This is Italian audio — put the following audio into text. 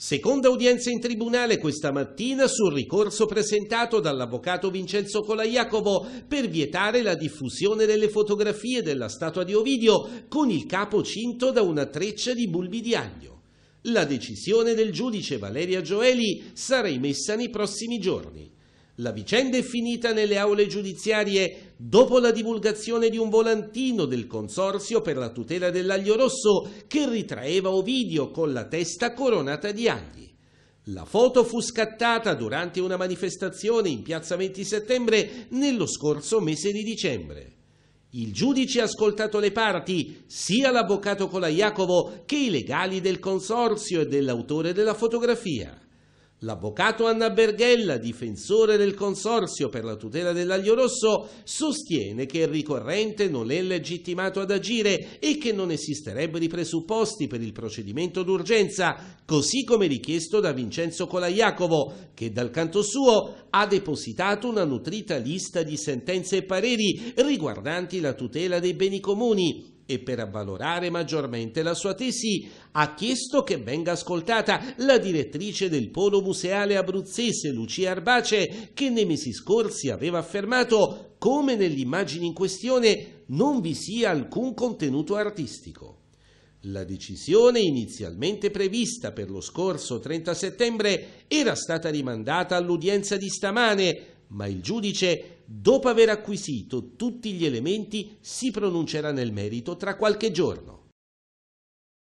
Seconda udienza in tribunale questa mattina sul ricorso presentato dall'avvocato Vincenzo Colaiacovo per vietare la diffusione delle fotografie della statua di Ovidio con il capo cinto da una treccia di bulbi di aglio. La decisione del giudice Valeria Gioeli sarà emessa nei prossimi giorni. La vicenda è finita nelle aule giudiziarie dopo la divulgazione di un volantino del Consorzio per la tutela dell'aglio rosso che ritraeva Ovidio con la testa coronata di agli. La foto fu scattata durante una manifestazione in piazza 20 settembre nello scorso mese di dicembre. Il giudice ha ascoltato le parti, sia l'avvocato Colaiacovo che i legali del consorzio e dell'autore della fotografia. L'avvocato Anna Berghella, difensore del Consorzio per la tutela dell'aglio rosso, sostiene che il ricorrente non è legittimato ad agire e che non esisterebbero i presupposti per il procedimento d'urgenza, così come richiesto da Vincenzo Colaiacovo, che dal canto suo ha depositato una nutrita lista di sentenze e pareri riguardanti la tutela dei beni comuni, e per avvalorare maggiormente la sua tesi ha chiesto che venga ascoltata la direttrice del Polo Museale Abruzzese Lucia Arbace che nei mesi scorsi aveva affermato come nell'immagine in questione non vi sia alcun contenuto artistico. La decisione inizialmente prevista per lo scorso 30 settembre era stata rimandata all'udienza di stamane, ma il giudice, dopo aver acquisito tutti gli elementi, si pronuncerà nel merito tra qualche giorno.